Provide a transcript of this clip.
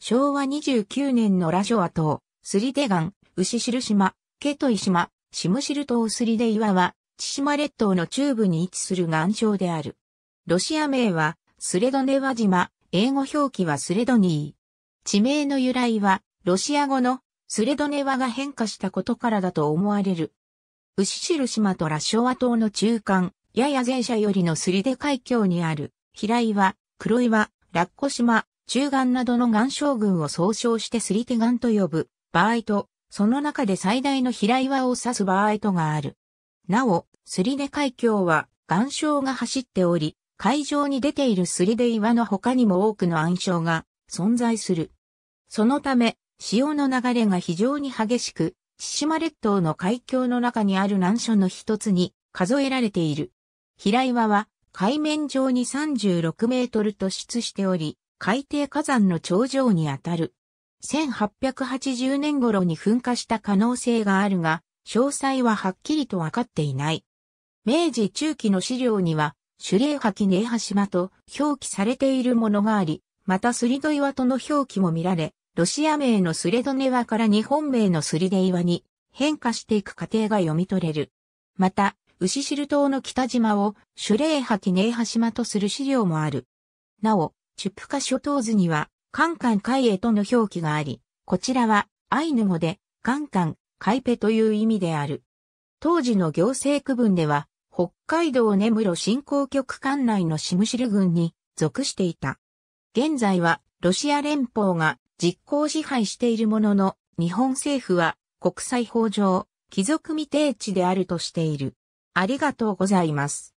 昭和29年のラショア島、スリデガン、牛汁島、ケトイ島、シムシル島スリデ岩は、千島列島の中部に位置する岩礁である。ロシア名は、スレドネワ島、英語表記はスレドニー。地名の由来は、ロシア語のスレドネワが変化したことからだと思われる。牛汁島とラショア島の中間、やや前者よりのスリデ海峡にある、平岩、黒岩、ラッコ島、中眼などの岩礁群を総称してすり手岩と呼ぶ場合と、その中で最大の平岩を指す場合とがある。なお、すり根海峡は岩礁が走っており、海上に出ているすり手岩の他にも多くの暗礁が存在する。そのため、潮の流れが非常に激しく、千島列島の海峡の中にある難所の一つに数えられている。平岩は海面上に36メートル突出しており、海底火山の頂上にあたる。1880年頃に噴火した可能性があるが、詳細ははっきりとわかっていない。明治中期の資料には、シュレーハキネーハ島と表記されているものがあり、またスリド岩との表記も見られ、ロシア名のスレドネワから日本名のスリデ岩に変化していく過程が読み取れる。また、牛ル島の北島をシュレーハキネーハ島とする資料もある。なお、チュプカ諸島図には、カンカン海へとの表記があり、こちらはアイヌ語で、カンカン、カイペという意味である。当時の行政区分では、北海道根室振興局管内のシムシル郡に属していた。現在は、ロシア連邦が実行支配しているものの、日本政府は国際法上、貴族未定地であるとしている。ありがとうございます。